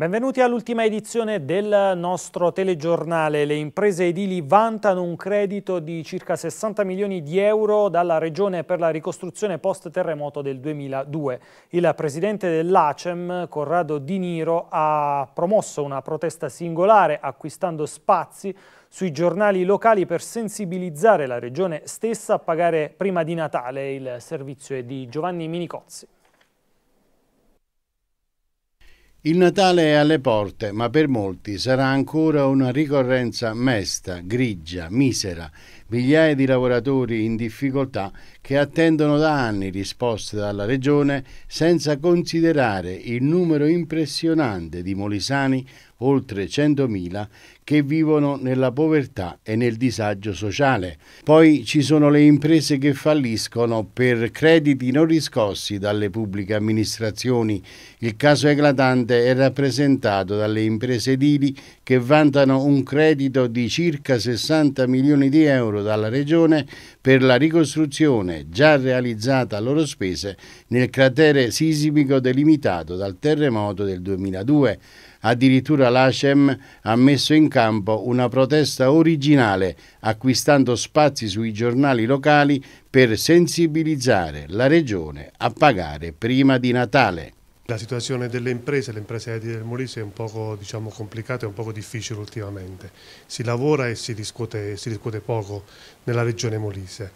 Benvenuti all'ultima edizione del nostro telegiornale. Le imprese edili vantano un credito di circa 60 milioni di euro dalla Regione per la ricostruzione post-terremoto del 2002. Il presidente dell'ACEM, Corrado Di Niro, ha promosso una protesta singolare acquistando spazi sui giornali locali per sensibilizzare la Regione stessa a pagare prima di Natale il servizio di Giovanni Minicozzi. Il Natale è alle porte, ma per molti sarà ancora una ricorrenza mesta, grigia, misera migliaia di lavoratori in difficoltà che attendono da anni risposte dalla Regione senza considerare il numero impressionante di molisani, oltre 100.000, che vivono nella povertà e nel disagio sociale. Poi ci sono le imprese che falliscono per crediti non riscossi dalle pubbliche amministrazioni. Il caso eclatante è rappresentato dalle imprese edili che vantano un credito di circa 60 milioni di euro dalla Regione per la ricostruzione già realizzata a loro spese nel cratere sismico delimitato dal terremoto del 2002. Addirittura l'ACEM ha messo in campo una protesta originale acquistando spazi sui giornali locali per sensibilizzare la Regione a pagare prima di Natale. La situazione delle imprese, le imprese edili del Molise è un poco diciamo, complicata e un poco difficile ultimamente. Si lavora e si discute, si discute poco nella regione Molise.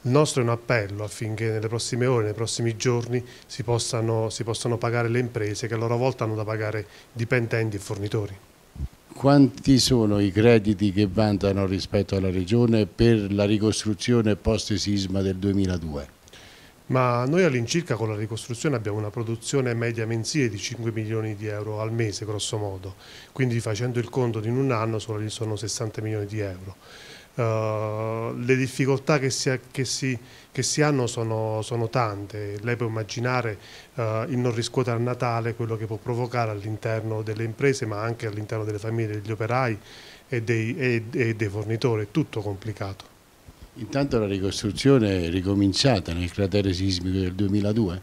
Il nostro è un appello affinché nelle prossime ore, nei prossimi giorni si possano, si possano pagare le imprese che a loro volta hanno da pagare dipendenti e fornitori. Quanti sono i crediti che vantano rispetto alla regione per la ricostruzione post-sisma del 2002? ma noi all'incirca con la ricostruzione abbiamo una produzione media mensile di 5 milioni di euro al mese grosso modo, quindi facendo il conto di un anno sono 60 milioni di euro. Uh, le difficoltà che si, che si, che si hanno sono, sono, tante, lei può immaginare uh, il non riscuotere a Natale quello che può provocare all'interno delle imprese ma anche all'interno delle famiglie degli operai e dei, e, e dei fornitori, è tutto complicato. Intanto la ricostruzione è ricominciata nel cratere sismico del 2002?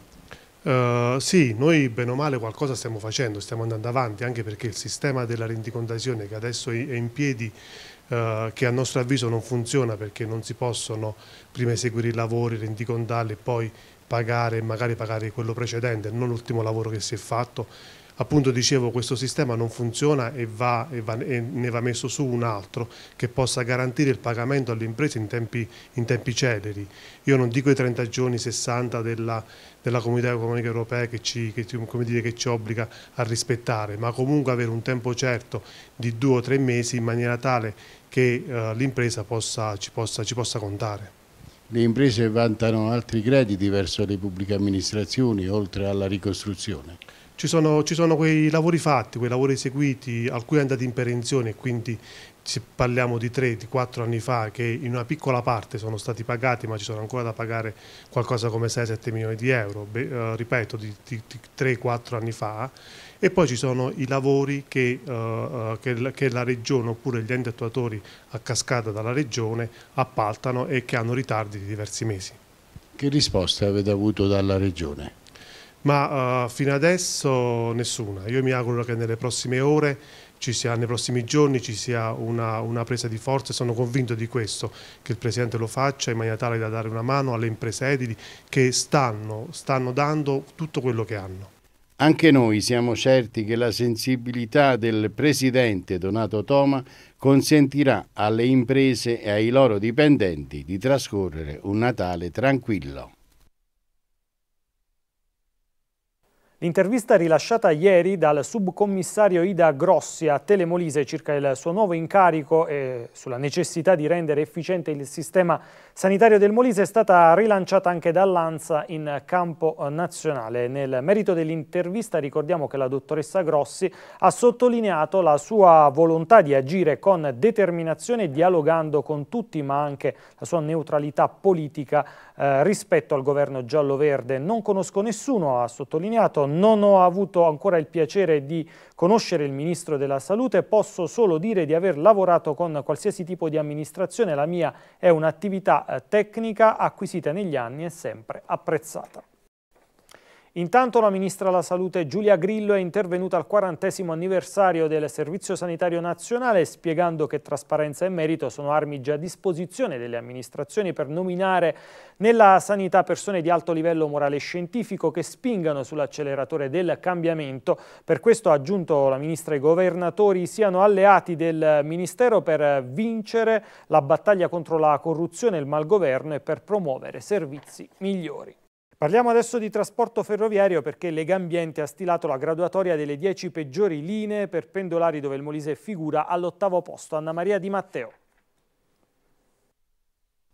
Uh, eh, sì, noi bene o male qualcosa stiamo facendo, stiamo andando avanti anche perché il sistema della rendicontazione che adesso è in piedi Uh, che a nostro avviso non funziona perché non si possono prima eseguire i lavori, rendicontarli e poi pagare magari pagare quello precedente, non l'ultimo lavoro che si è fatto appunto dicevo questo sistema non funziona e, va, e, va, e ne va messo su un altro che possa garantire il pagamento alle imprese in tempi, in tempi celeri. Io non dico i 30 giorni, 60 della, della Comunità Economica Europea che ci, che, dire, che ci, obbliga a rispettare, ma comunque avere un tempo certo di due o tre mesi in maniera tale che eh, l'impresa ci, ci possa contare. Le imprese vantano altri crediti verso le pubbliche amministrazioni oltre alla ricostruzione? ci sono, ci sono, quei lavori fatti, quei lavori eseguiti, alcuni andati in perenzione, quindi se parliamo di 3-4 anni fa, che in una piccola parte sono stati pagati, ma ci sono ancora da pagare qualcosa come 6-7 milioni di euro, Beh, ripeto, di, di, di 3-4 anni fa. E poi ci sono i lavori che, eh, eh che, che la Regione oppure gli enti attuatori a cascata dalla Regione appaltano e che hanno ritardi di diversi mesi. Che risposte avete avuto dalla Regione? ma uh, fino adesso nessuna. Io mi auguro che nelle prossime ore, sia, nei prossimi giorni ci sia una, una presa di forza e sono convinto di questo, che il Presidente lo faccia in maniera tale da dare una mano alle imprese edili che stanno, stanno dando tutto quello che hanno. Anche noi siamo certi che la sensibilità del Presidente Donato Toma consentirà alle imprese e ai loro dipendenti di trascorrere un Natale tranquillo. L'intervista rilasciata ieri dal subcommissario Ida Grossi a Telemolise circa il suo nuovo incarico e sulla necessità di rendere efficiente il sistema sanitario del Molise è stata rilanciata anche dall'ANSA in campo nazionale. Nel merito dell'intervista ricordiamo che la dottoressa Grossi ha sottolineato la sua volontà di agire con determinazione dialogando con tutti ma anche la sua neutralità politica eh, rispetto al governo giallo-verde. Non conosco nessuno, ha sottolineato, non ho avuto ancora il piacere di conoscere il Ministro della Salute, posso solo dire di aver lavorato con qualsiasi tipo di amministrazione, la mia è un'attività eh, tecnica acquisita negli anni e sempre apprezzata. Intanto la Ministra della Salute Giulia Grillo è intervenuta al quarantesimo anniversario del Servizio Sanitario Nazionale spiegando che trasparenza e merito sono armi già a disposizione delle amministrazioni per nominare nella sanità persone di alto livello morale e scientifico che spingano sull'acceleratore del cambiamento. Per questo ha aggiunto la Ministra i governatori siano alleati del Ministero per vincere la battaglia contro la corruzione e il malgoverno e per promuovere servizi migliori. Parliamo adesso di trasporto ferroviario perché Lega Ambiente ha stilato la graduatoria delle 10 peggiori linee per pendolari dove il Molise figura all'ottavo posto. Anna Maria Di Matteo.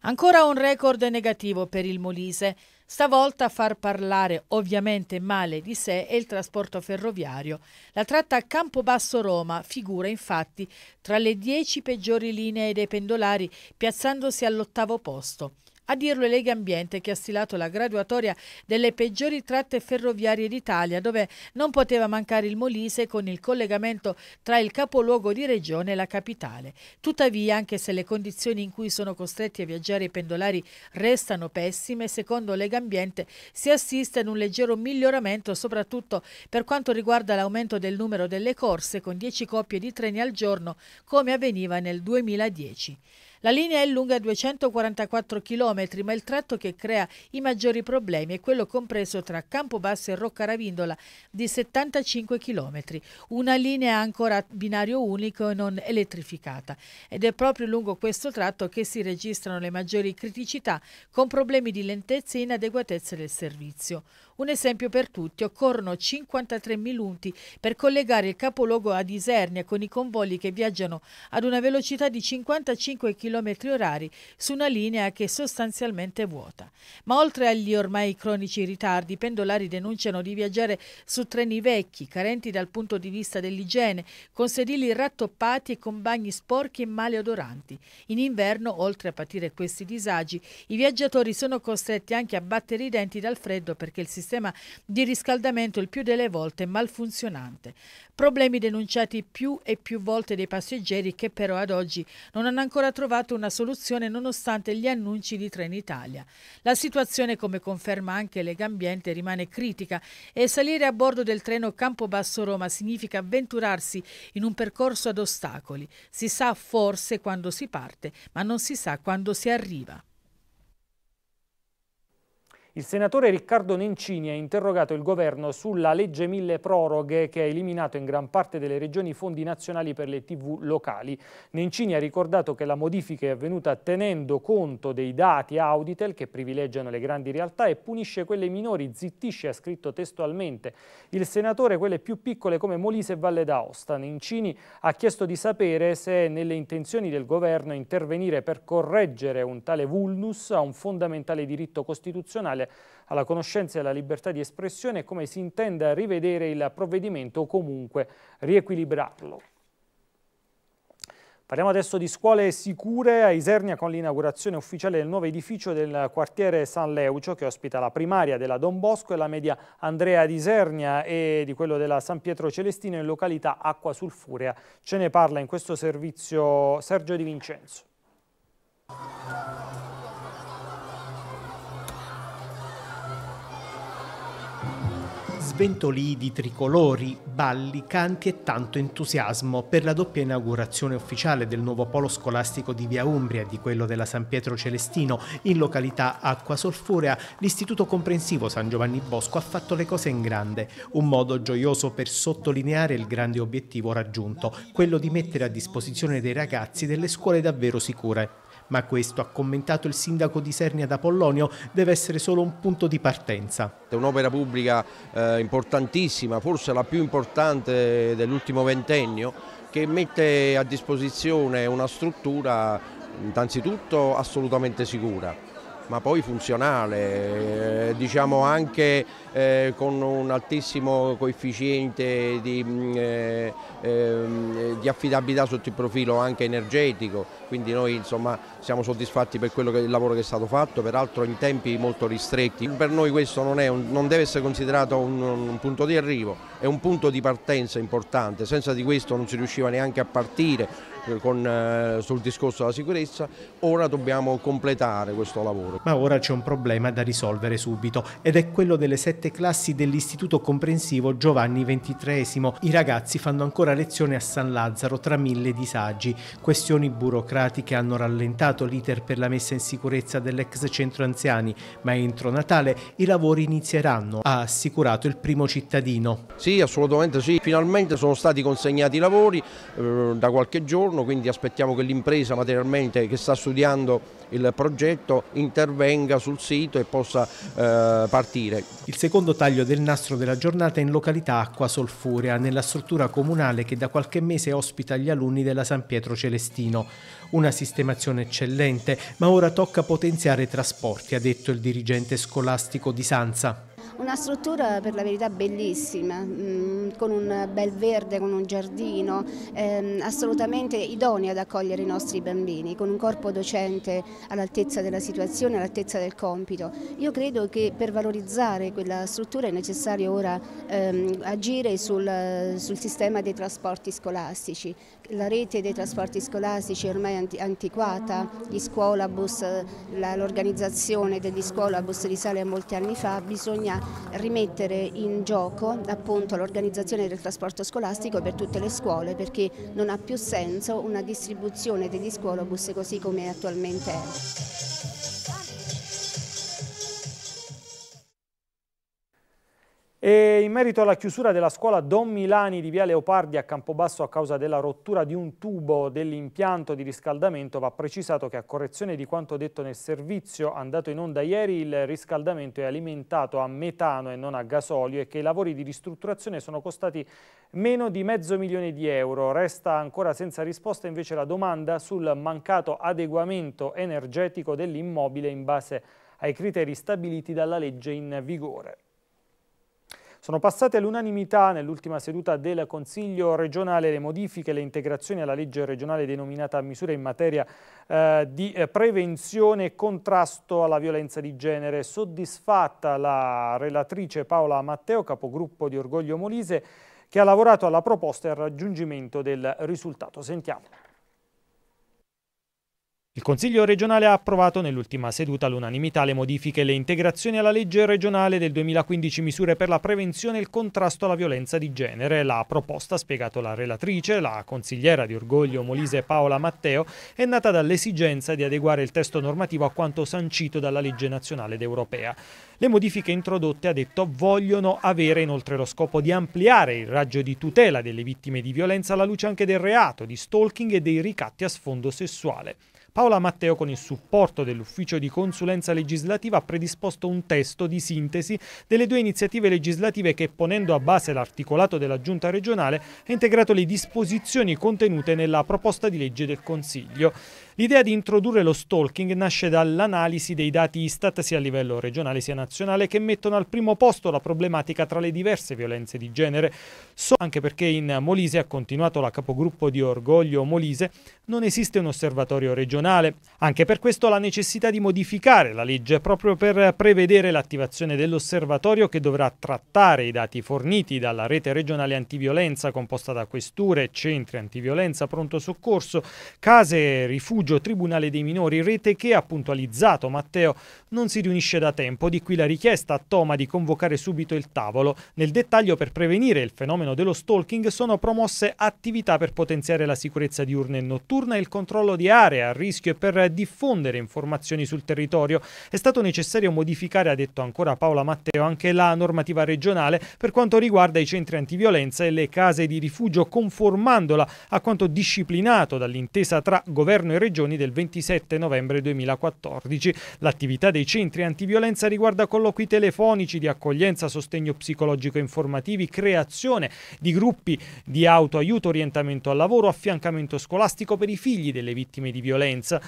Ancora un record negativo per il Molise. Stavolta a far parlare ovviamente male di sé è il trasporto ferroviario. La tratta Campobasso-Roma figura infatti tra le 10 peggiori linee dei pendolari piazzandosi all'ottavo posto. A dirlo è Lega Ambiente che ha stilato la graduatoria delle peggiori tratte ferroviarie d'Italia dove non poteva mancare il Molise con il collegamento tra il capoluogo di regione e la capitale. Tuttavia, anche se le condizioni in cui sono costretti a viaggiare i pendolari restano pessime, secondo Lega Ambiente si assiste ad un leggero miglioramento soprattutto per quanto riguarda l'aumento del numero delle corse con 10 coppie di treni al giorno come avveniva nel 2010. La linea è lunga 244 km, ma il tratto che crea i maggiori problemi è quello compreso tra Campobasso e Roccaravindola di 75 km, una linea ancora a binario unico e non elettrificata. Ed è proprio lungo questo tratto che si registrano le maggiori criticità, con problemi di lentezza e inadeguatezza del servizio. Un esempio per tutti, occorrono 53 minuti per collegare il capoluogo ad Isernia con i convogli che viaggiano ad una velocità di 55 km h su una linea che è sostanzialmente vuota. Ma oltre agli ormai cronici ritardi, i pendolari denunciano di viaggiare su treni vecchi, carenti dal punto di vista dell'igiene, con sedili rattoppati e con bagni sporchi e maleodoranti. In inverno, oltre a patire questi disagi, i viaggiatori sono costretti anche a battere i denti dal freddo perché il sistema sistema di riscaldamento il più delle volte malfunzionante. Problemi denunciati più e più volte dai passeggeri che però ad oggi non hanno ancora trovato una soluzione nonostante gli annunci di Trenitalia. La situazione, come conferma anche Legambiente, rimane critica e salire a bordo del treno Campobasso-Roma significa avventurarsi in un percorso ad ostacoli. Si sa forse quando si parte, ma non si sa quando si arriva. Il senatore Riccardo Nencini ha interrogato il governo sulla legge mille proroghe che ha eliminato in gran parte delle regioni fondi nazionali per le tv locali. Nencini ha ricordato che la modifica è avvenuta tenendo conto dei dati Auditel che privilegiano le grandi realtà e punisce quelle minori, zittisce, ha scritto testualmente. Il senatore quelle più piccole come Molise e Valle d'Aosta. Nencini ha chiesto di sapere se è nelle intenzioni del governo intervenire per correggere un tale vulnus a un fondamentale diritto costituzionale generale alla conoscenza e alla libertà di espressione e come si intenda rivedere il provvedimento o comunque riequilibrarlo. Parliamo adesso di scuole sicure a Isernia con l'inaugurazione ufficiale del nuovo edificio del quartiere San Leucio che ospita la primaria della Don Bosco e la media Andrea di Isernia e di quello della San Pietro Celestino in località Acqua Sulfurea. Ce ne parla in questo servizio Sergio Di Vincenzo. sventolii di tricolori, balli, canti e tanto entusiasmo per la doppia inaugurazione ufficiale del nuovo polo scolastico di Via Umbria e di quello della San Pietro Celestino in località Acqua Solfurea, l'Istituto Comprensivo San Giovanni Bosco ha fatto le cose in grande, un modo gioioso per sottolineare il grande obiettivo raggiunto, quello di mettere a disposizione dei ragazzi delle scuole davvero sicure ma questo, ha commentato il sindaco di Sernia da Pollonio, deve essere solo un punto di partenza. È un'opera pubblica eh, importantissima, forse la più importante dell'ultimo ventennio, che mette a disposizione una struttura innanzitutto assolutamente sicura ma poi funzionale, eh, diciamo anche eh, con un altissimo coefficiente di, mm, eh, ehm, di, affidabilità sotto il profilo anche energetico, quindi noi insomma, siamo soddisfatti per quello che, il lavoro che è stato fatto, peraltro in tempi molto ristretti. Per noi questo non, un, non deve essere considerato un, un punto di arrivo, è un punto di partenza importante, senza di questo non si riusciva neanche a partire eh, con, eh, sul discorso della sicurezza, ora dobbiamo completare questo lavoro. Ma ora c'è un problema da risolvere subito ed è quello delle sette classi dell'istituto comprensivo Giovanni XXIII. I ragazzi fanno ancora lezione a San Lazzaro tra mille disagi. Questioni burocratiche hanno rallentato l'iter per la messa in sicurezza dell'ex centro anziani, ma entro Natale i lavori inizieranno, ha assicurato il primo cittadino. Sì, assolutamente sì. Finalmente sono stati consegnati i lavori eh, da qualche giorno giorno, quindi aspettiamo che l'impresa materialmente che sta studiando il progetto intervenga sul sito e possa eh, partire. Il secondo taglio del nastro della giornata è in località Acqua Solfurea, nella struttura comunale che da qualche mese ospita gli alunni della San Pietro Celestino. Una sistemazione eccellente, ma ora tocca potenziare i trasporti, ha detto il dirigente scolastico di Sanza. Una struttura per la verità bellissima, mm, con un bel verde, con un giardino, ehm, assolutamente idonea ad accogliere i nostri bambini, con un corpo docente all'altezza della situazione, all'altezza del compito. Io credo che per valorizzare quella struttura è necessario ora ehm, agire sul, sul sistema dei trasporti scolastici. La rete dei trasporti scolastici è ormai antiquata, gli scuolabus, l'organizzazione degli scuolabus risale a molti anni fa, bisogna rimettere in gioco l'organizzazione del trasporto scolastico per tutte le scuole perché non ha più senso una distribuzione degli scuolobus così come attualmente è. E in merito alla chiusura della scuola Don Milani di Via Leopardi a Campobasso a causa della rottura di un tubo dell'impianto di riscaldamento va precisato che a correzione di quanto detto nel servizio andato in onda ieri il riscaldamento è alimentato a metano e non a gasolio e che i lavori di ristrutturazione sono costati meno di mezzo milione di euro. Resta ancora senza risposta invece la domanda sul mancato adeguamento energetico dell'immobile in base ai criteri stabiliti dalla legge in vigore. Sono passate all'unanimità nell'ultima seduta del Consiglio regionale le modifiche e le integrazioni alla legge regionale denominata misure in materia eh, di eh, prevenzione e contrasto alla violenza di genere. Soddisfatta la relatrice Paola Matteo, capogruppo di Orgoglio Molise, che ha lavorato alla proposta e al raggiungimento del risultato. Sentiamo. Il Consiglio regionale ha approvato nell'ultima seduta all'unanimità le modifiche e le integrazioni alla legge regionale del 2015 misure per la prevenzione e il contrasto alla violenza di genere. La proposta, ha spiegato la relatrice, la consigliera di Orgoglio Molise Paola Matteo, è nata dall'esigenza di adeguare il testo normativo a quanto sancito dalla legge nazionale ed europea. Le modifiche introdotte, ha detto, vogliono avere inoltre lo scopo di ampliare il raggio di tutela delle vittime di violenza alla luce anche del reato, di stalking e dei ricatti a sfondo sessuale. Paola Matteo con il supporto dell'ufficio di consulenza legislativa ha predisposto un testo di sintesi delle due iniziative legislative che ponendo a base l'articolato della giunta regionale ha integrato le disposizioni contenute nella proposta di legge del Consiglio. L'idea di introdurre lo stalking nasce dall'analisi dei dati Istat sia a livello regionale sia nazionale che mettono al primo posto la problematica tra le diverse violenze di genere, so anche perché in Molise ha continuato la capogruppo di Orgoglio Molise non esiste un osservatorio regionale nazionale. Anche per questo la necessità di modificare la legge proprio per prevedere l'attivazione dell'osservatorio che dovrà trattare i dati forniti dalla rete regionale antiviolenza composta da questure, centri antiviolenza, pronto soccorso, case, rifugio, tribunale dei minori, rete che ha puntualizzato Matteo non si riunisce da tempo, di qui la richiesta a Toma di convocare subito il tavolo. Nel dettaglio per prevenire il fenomeno dello stalking sono promosse attività per potenziare la sicurezza diurna e notturna e il controllo di aree a rischio rischio e per diffondere informazioni sul territorio. È stato necessario modificare, ha detto ancora Paola Matteo, anche la normativa regionale per quanto riguarda i centri antiviolenza e le case di rifugio, conformandola a quanto disciplinato dall'intesa tra governo e regioni del 27 novembre 2014. L'attività dei centri antiviolenza riguarda colloqui telefonici di accoglienza, sostegno psicologico e informativi, creazione di gruppi di autoaiuto, orientamento al lavoro, affiancamento scolastico per i figli delle vittime di violenza competenza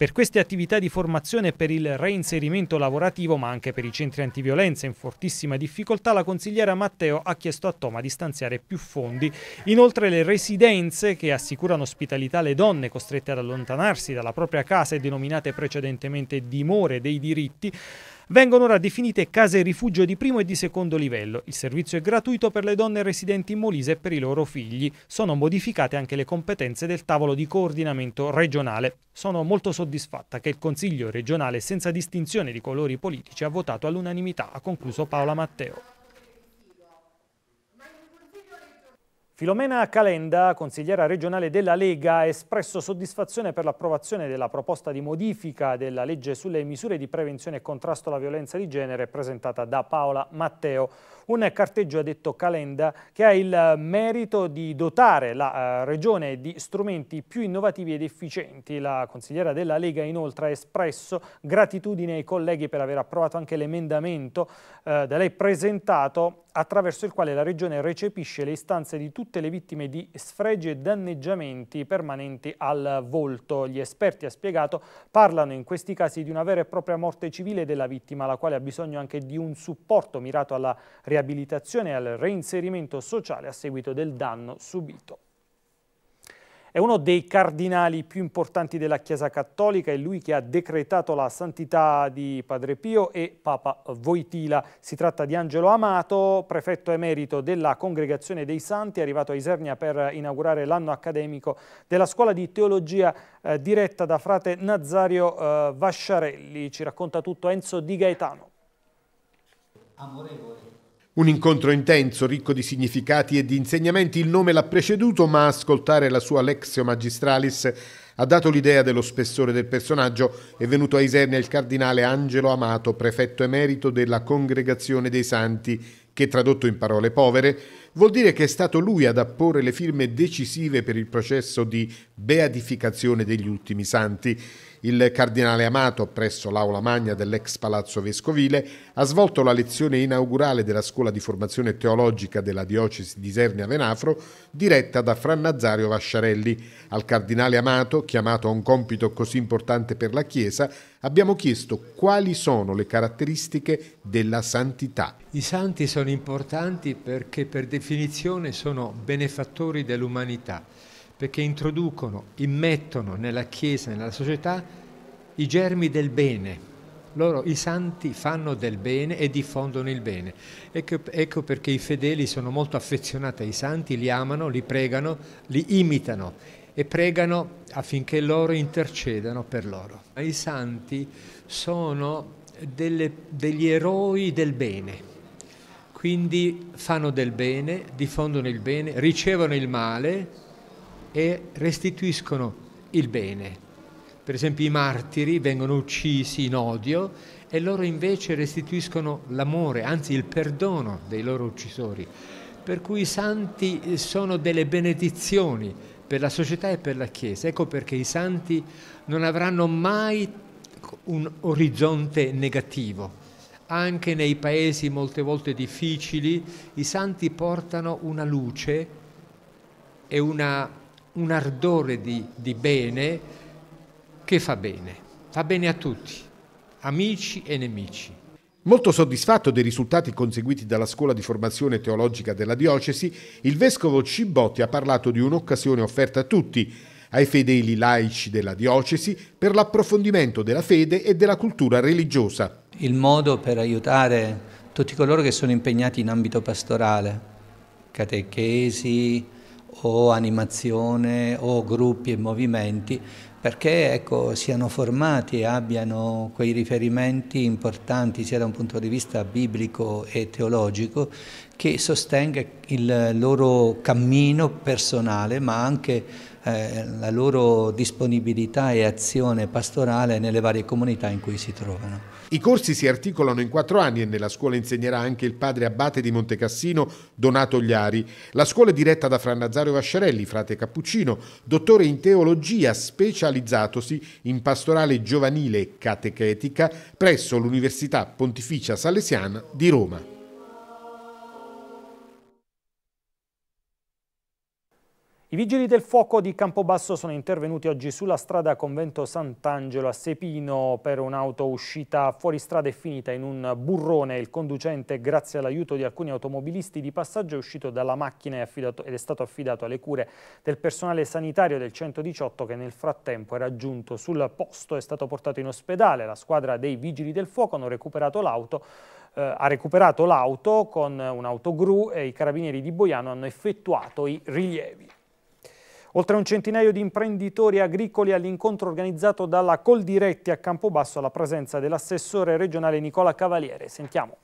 per queste attività di formazione e per il reinserimento lavorativo, ma anche per i centri antiviolenza in fortissima difficoltà, la consigliera Matteo ha chiesto a Toma di stanziare più fondi. Inoltre le residenze che assicurano ospitalità alle donne costrette ad allontanarsi dalla propria casa e denominate precedentemente dimore dei diritti vengono ora definite case rifugio di primo e di secondo livello. Il servizio è gratuito per le donne residenti in Molise e per i loro figli. Sono modificate anche le competenze del tavolo di coordinamento regionale. Sono molto soddisfatta che il Consiglio regionale, senza distinzione di colori politici, ha votato all'unanimità, ha concluso Paola Matteo. Filomena Calenda, consigliera regionale della Lega, ha espresso soddisfazione per l'approvazione della proposta di modifica della legge sulle misure di prevenzione e contrasto alla violenza di genere presentata da Paola Matteo. Un carteggio, ha detto Calenda, che ha il merito di dotare la eh, regione di strumenti più innovativi ed efficienti. La consigliera della Lega inoltre ha espresso gratitudine ai colleghi per aver approvato anche l'emendamento eh, da lei presentato attraverso il quale la Regione recepisce le istanze di tutte le vittime di sfregi e danneggiamenti permanenti al volto. Gli esperti, ha spiegato, parlano in questi casi di una vera e propria morte civile della vittima, la quale ha bisogno anche di un supporto mirato alla riabilitazione e al reinserimento sociale a seguito del danno subito. È uno dei cardinali più importanti della Chiesa Cattolica, è lui che ha decretato la santità di Padre Pio e Papa Voitila. Si tratta di Angelo Amato, prefetto emerito della Congregazione dei Santi, arrivato a Isernia per inaugurare l'anno accademico della Scuola di Teologia eh, diretta da frate Nazario eh, Vasciarelli. Ci racconta tutto Enzo Di Gaetano. Amorevole un incontro intenso, ricco di significati e di insegnamenti, il nome l'ha preceduto, ma ascoltare la sua Lexio Magistralis ha dato l'idea dello spessore del personaggio. È venuto a Isernia il cardinale Angelo Amato, prefetto emerito della Congregazione dei Santi, che tradotto in parole povere vuol dire che è stato lui ad apporre le firme decisive per il processo di beatificazione degli ultimi santi. Il cardinale Amato, presso l'aula magna dell'ex palazzo vescovile, ha svolto la lezione inaugurale della scuola di formazione teologica della diocesi di Sernia Venafro, diretta da Fran Nazario Vasciarelli. Al cardinale Amato, chiamato a un compito così importante per la Chiesa, abbiamo chiesto quali sono le caratteristiche della santità. I santi sono importanti perché per definizione sono benefattori dell'umanità perché introducono, immettono nella Chiesa, nella società, i germi del bene. Loro, i santi, fanno del bene e diffondono il bene. Ecco, ecco perché i fedeli sono molto affezionati ai santi, li amano, li pregano, li imitano e pregano affinché loro intercedano per loro. I santi sono delle, degli eroi del bene, quindi fanno del bene, diffondono il bene, ricevono il male e restituiscono il bene. Per esempio i martiri vengono uccisi in odio e loro invece restituiscono l'amore, anzi il perdono dei loro uccisori. Per cui i santi sono delle benedizioni per la società e per la Chiesa. Ecco perché i santi non avranno mai un orizzonte negativo. Anche nei paesi molte volte difficili, i santi portano una luce e una un ardore di, di bene che fa bene, fa bene a tutti, amici e nemici. Molto soddisfatto dei risultati conseguiti dalla scuola di formazione teologica della diocesi, il vescovo Cibotti ha parlato di un'occasione offerta a tutti, ai fedeli laici della diocesi, per l'approfondimento della fede e della cultura religiosa. Il modo per aiutare tutti coloro che sono impegnati in ambito pastorale, catechesi, o animazione o gruppi e movimenti perché ecco, siano formati e abbiano quei riferimenti importanti sia da un punto di vista biblico e teologico che sostenga il loro cammino personale ma anche eh, la loro disponibilità e azione pastorale nelle varie comunità in cui si trovano. I corsi si articolano in quattro anni e nella scuola insegnerà anche il padre abate di Montecassino, Donato Gliari. La scuola è diretta da Fra Nazario Vasciarelli, frate Cappuccino, dottore in teologia, specializzatosi in pastorale giovanile e catechetica presso l'Università Pontificia Salesiana di Roma. I vigili del fuoco di Campobasso sono intervenuti oggi sulla strada Convento Sant'Angelo a Sepino per un'auto uscita fuori strada e finita in un burrone. Il conducente, grazie all'aiuto di alcuni automobilisti di passaggio, è uscito dalla macchina ed è stato affidato alle cure del personale sanitario del 118 che nel frattempo era giunto sul posto è stato portato in ospedale. La squadra dei vigili del fuoco hanno recuperato l'auto eh, ha recuperato l'auto con un autogru e i carabinieri di Boiano hanno effettuato i rilievi. Oltre un centinaio di imprenditori agricoli all'incontro organizzato dalla Coldiretti a Campobasso alla presenza dell'assessore regionale Nicola Cavaliere. Sentiamo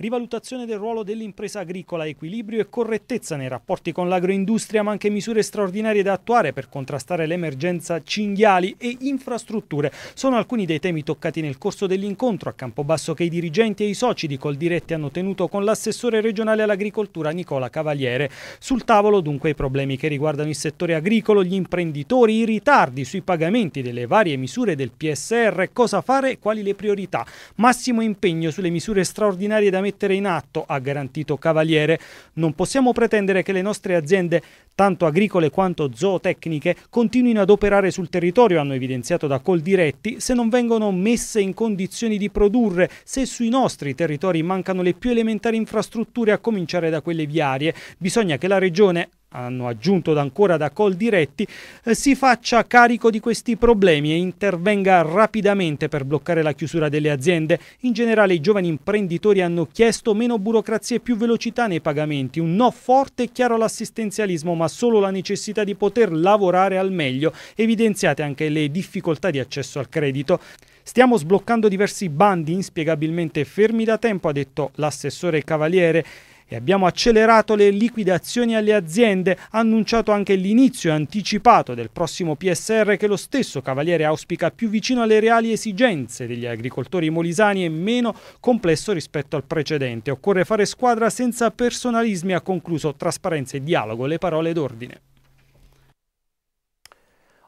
rivalutazione del ruolo dell'impresa agricola, equilibrio e correttezza nei rapporti con l'agroindustria, ma anche misure straordinarie da attuare per contrastare l'emergenza cinghiali e infrastrutture. Sono alcuni dei temi toccati nel corso dell'incontro a Campobasso che i dirigenti e i soci di Coldiretti hanno tenuto con l'assessore regionale all'agricoltura Nicola Cavaliere. Sul tavolo dunque i problemi che riguardano il settore agricolo, gli imprenditori, i ritardi sui pagamenti delle varie misure del PSR, cosa fare e quali le priorità. Massimo impegno sulle misure straordinarie da mettere mettere in atto, ha garantito Cavaliere. Non possiamo pretendere che le nostre aziende, tanto agricole quanto zootecniche, continuino ad operare sul territorio, hanno evidenziato da Coldiretti, se non vengono messe in condizioni di produrre, se sui nostri territori mancano le più elementari infrastrutture a cominciare da quelle viarie. Bisogna che la Regione, hanno aggiunto ancora da Coldiretti, eh, si faccia carico di questi problemi e intervenga rapidamente per bloccare la chiusura delle aziende. In generale i giovani imprenditori hanno chiesto meno burocrazia e più velocità nei pagamenti, un no forte e chiaro all'assistenzialismo ma solo la necessità di poter lavorare al meglio, evidenziate anche le difficoltà di accesso al credito. Stiamo sbloccando diversi bandi inspiegabilmente fermi da tempo, ha detto l'assessore Cavaliere, e abbiamo accelerato le liquidazioni alle aziende, annunciato anche l'inizio anticipato del prossimo PSR che lo stesso Cavaliere auspica più vicino alle reali esigenze degli agricoltori molisani e meno complesso rispetto al precedente. Occorre fare squadra senza personalismi, ha concluso trasparenza e dialogo le parole d'ordine.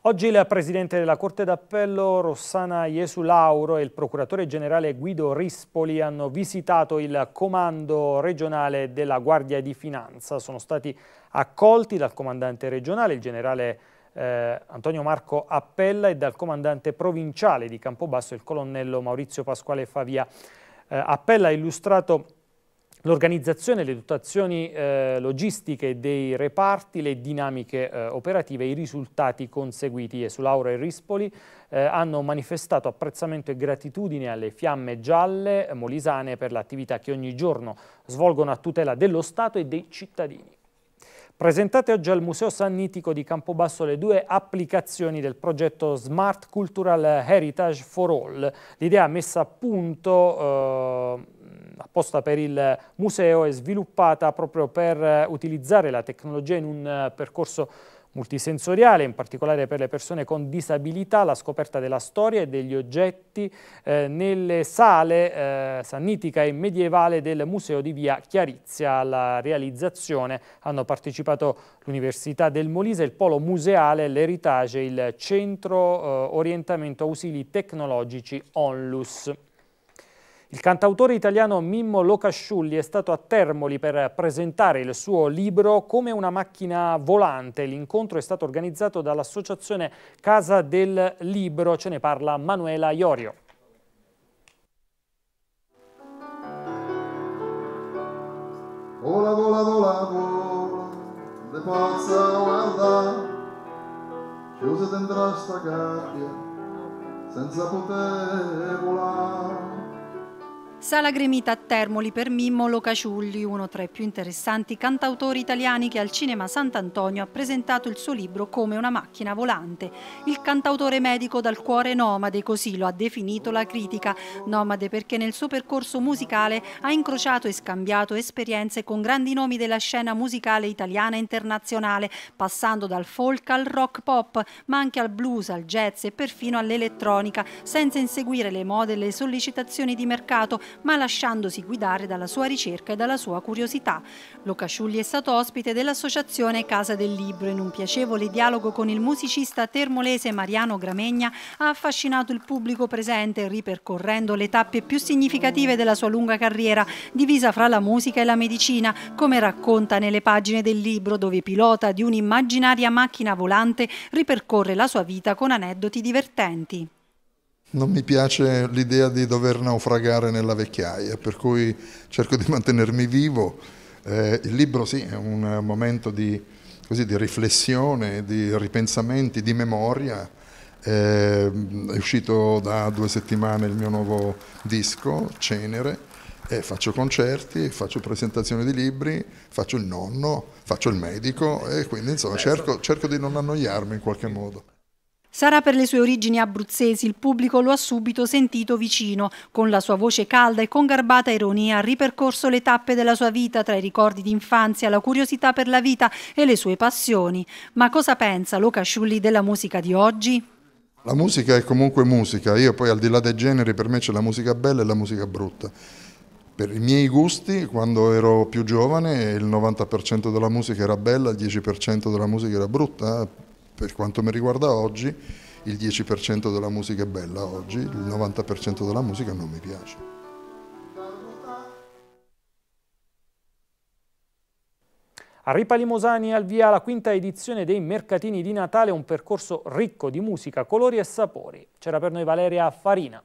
Oggi il presidente della Corte d'Appello Rossana Jesulauro e il procuratore generale Guido Rispoli hanno visitato il comando regionale della Guardia di Finanza. Sono stati accolti dal comandante regionale, il generale eh, Antonio Marco Appella e dal comandante provinciale di Campobasso, il colonnello Maurizio Pasquale Favia. Eh, Appella ha illustrato l'organizzazione, le dotazioni eh, logistiche dei reparti, le dinamiche eh, operative, i risultati conseguiti. E su Laura e Rispoli eh, hanno manifestato apprezzamento e gratitudine alle fiamme gialle eh, molisane per l'attività che ogni giorno svolgono a tutela dello Stato e dei cittadini. Presentate oggi al Museo Sannitico di Campobasso le due applicazioni del progetto Smart Cultural Heritage for All. L'idea messa a punto eh, apposta per il museo è sviluppata proprio per utilizzare la tecnologia in un eh, percorso multisensoriale, in particolare per le persone con disabilità, la scoperta della storia e degli oggetti eh, nelle sale eh, sannitica e medievale del Museo di Via Chiarizia. Alla realizzazione hanno partecipato l'Università del Molise, il Polo Museale, l'Eritage, il Centro eh, Orientamento Ausili Tecnologici ONLUS. Il cantautore italiano Mimmo Locasciulli è stato a Termoli per presentare il suo libro Come una macchina volante. L'incontro è stato organizzato dall'associazione Casa del Libro. Ce ne parla Manuela Iorio. Vola, vola, vola, vola, ne possa chiusa dentro sta gabbia, senza poter volare. Sala gremita a Termoli per Mimmo Locaciulli, uno tra i più interessanti cantautori italiani che al Cinema Sant'Antonio ha presentato il suo libro Come una macchina volante. Il cantautore medico dal cuore nomade, così lo ha definito la critica. Nomade perché nel suo percorso musicale ha incrociato e scambiato esperienze con grandi nomi della scena musicale italiana e internazionale, passando dal folk al rock pop, ma anche al blues, al jazz e perfino all'elettronica, senza inseguire le mode e le sollecitazioni di mercato ma lasciandosi guidare dalla sua ricerca e dalla sua curiosità. Locasciulli è stato ospite dell'associazione Casa del Libro. In un piacevole dialogo con il musicista termolese Mariano Gramegna ha affascinato il pubblico presente ripercorrendo le tappe più significative della sua lunga carriera, divisa fra la musica e la medicina, come racconta nelle pagine del libro dove pilota di un'immaginaria macchina volante ripercorre la sua vita con aneddoti divertenti. Non mi piace l'idea di dover naufragare nella vecchiaia, per cui cerco di mantenermi vivo. Eh, il libro sì, è un momento di, così, di riflessione, di ripensamenti, di memoria. Eh, è uscito da due settimane il mio nuovo disco, Cenere. Eh, faccio concerti, faccio presentazioni di libri, faccio il nonno, faccio il medico e quindi insomma certo. cerco, cerco di non annoiarmi in qualche modo. Sarà per le sue origini abruzzesi, il pubblico lo ha subito sentito vicino. Con la sua voce calda e con garbata ironia ha ripercorso le tappe della sua vita, tra i ricordi d'infanzia, la curiosità per la vita e le sue passioni. Ma cosa pensa Luca Sciulli della musica di oggi? La musica è comunque musica, io poi al di là dei generi per me c'è la musica bella e la musica brutta. Per i miei gusti, quando ero più giovane, il 90% della musica era bella, il 10% della musica era brutta, per quanto mi riguarda oggi, il 10% della musica è bella oggi, il 90% della musica non mi piace. A Ripa Limosani al via la quinta edizione dei Mercatini di Natale, un percorso ricco di musica, colori e sapori. C'era per noi Valeria Farina.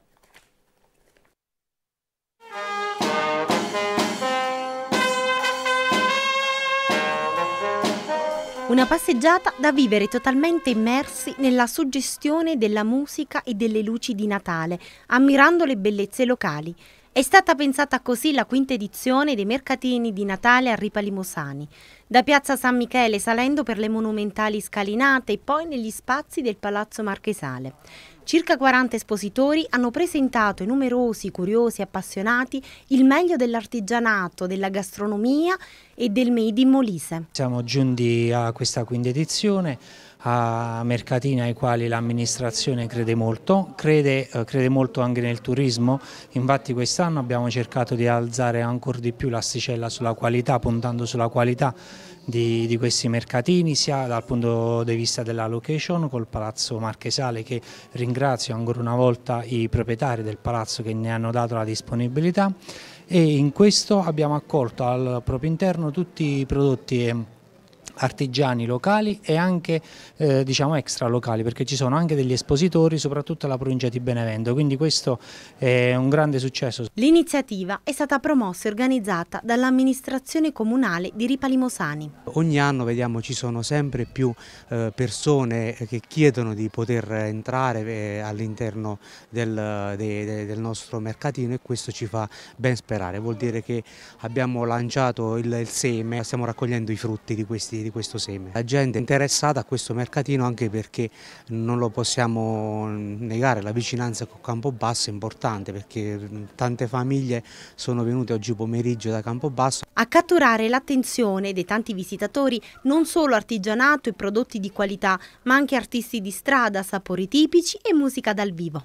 Una passeggiata da vivere totalmente immersi nella suggestione della musica e delle luci di Natale, ammirando le bellezze locali. È stata pensata così la quinta edizione dei mercatini di Natale a Ripa Limosani, da Piazza San Michele salendo per le monumentali scalinate e poi negli spazi del Palazzo Marchesale. Circa 40 espositori hanno presentato ai numerosi curiosi e appassionati il meglio dell'artigianato, della gastronomia e del Made in Molise. Siamo giunti a questa quinta edizione a mercatini ai quali l'amministrazione crede molto, crede, eh, crede, molto anche nel turismo, infatti quest'anno abbiamo cercato di alzare ancora di più l'asticella sulla qualità, puntando sulla qualità di, di, questi mercatini sia dal punto di vista della location col Palazzo Marchesale che ringrazio ancora una volta i proprietari del palazzo che ne hanno dato la disponibilità e in questo abbiamo accolto al proprio interno tutti i prodotti artigiani locali e anche eh, diciamo extra locali perché ci sono anche degli espositori soprattutto alla provincia di Benevento quindi questo è un grande successo. L'iniziativa è stata promossa e organizzata dall'amministrazione comunale di Ripalimosani. Ogni anno vediamo ci sono sempre più eh, persone che chiedono di poter entrare eh, all'interno del, de, de, del, nostro mercatino e questo ci fa ben sperare, vuol dire che abbiamo lanciato il, il seme, stiamo raccogliendo i frutti di questi di questo seme. La gente è interessata a questo mercatino anche perché non lo possiamo negare, la vicinanza con Campobasso è importante perché tante famiglie sono venute oggi pomeriggio da Campobasso. A catturare l'attenzione dei tanti visitatori non solo artigianato e prodotti di qualità, ma anche artisti di strada, sapori tipici e musica dal vivo.